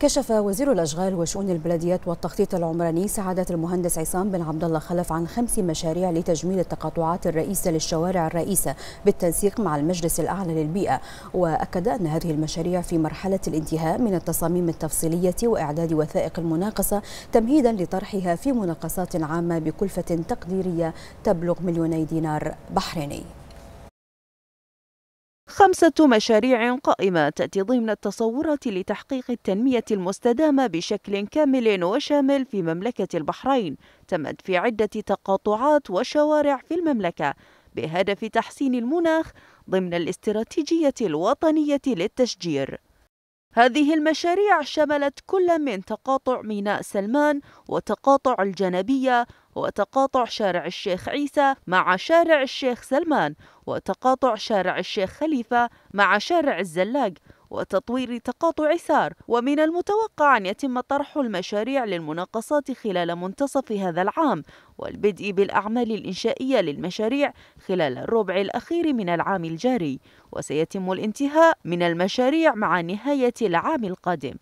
كشف وزير الأشغال وشؤون البلديات والتخطيط العمراني سعادة المهندس عصام بن عبد الله خلف عن خمس مشاريع لتجميل التقاطعات الرئيسة للشوارع الرئيسة بالتنسيق مع المجلس الأعلى للبيئة وأكد أن هذه المشاريع في مرحلة الانتهاء من التصاميم التفصيلية وإعداد وثائق المناقصة تمهيدا لطرحها في مناقصات عامة بكلفة تقديرية تبلغ مليوني دينار بحريني خمسة مشاريع قائمة تأتي ضمن التصورات لتحقيق التنمية المستدامة بشكل كامل وشامل في مملكة البحرين تمت في عدة تقاطعات وشوارع في المملكة بهدف تحسين المناخ ضمن الاستراتيجية الوطنية للتشجير هذه المشاريع شملت كل من تقاطع ميناء سلمان وتقاطع الجنبية وتقاطع شارع الشيخ عيسى مع شارع الشيخ سلمان وتقاطع شارع الشيخ خليفة مع شارع الزلاق وتطوير تقاطع سار ومن المتوقع أن يتم طرح المشاريع للمناقصات خلال منتصف هذا العام والبدء بالأعمال الإنشائية للمشاريع خلال الربع الأخير من العام الجاري وسيتم الانتهاء من المشاريع مع نهاية العام القادم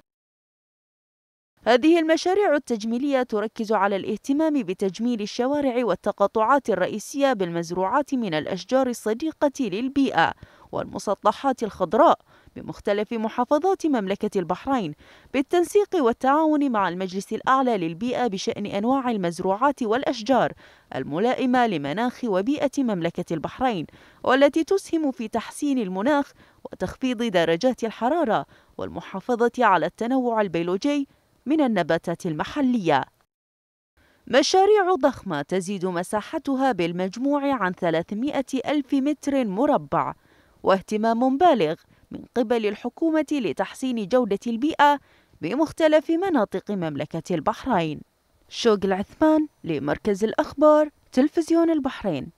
هذه المشاريع التجميلية تركز على الاهتمام بتجميل الشوارع والتقاطعات الرئيسية بالمزروعات من الأشجار الصديقة للبيئة والمسطحات الخضراء بمختلف محافظات مملكة البحرين بالتنسيق والتعاون مع المجلس الأعلى للبيئة بشأن أنواع المزروعات والأشجار الملائمة لمناخ وبيئة مملكة البحرين والتي تسهم في تحسين المناخ وتخفيض درجات الحرارة والمحافظة على التنوع البيولوجي من النباتات المحلية مشاريع ضخمة تزيد مساحتها بالمجموع عن 300 ألف متر مربع واهتمام بالغ من قبل الحكومة لتحسين جودة البيئة بمختلف مناطق مملكة البحرين شوق العثمان لمركز الأخبار تلفزيون البحرين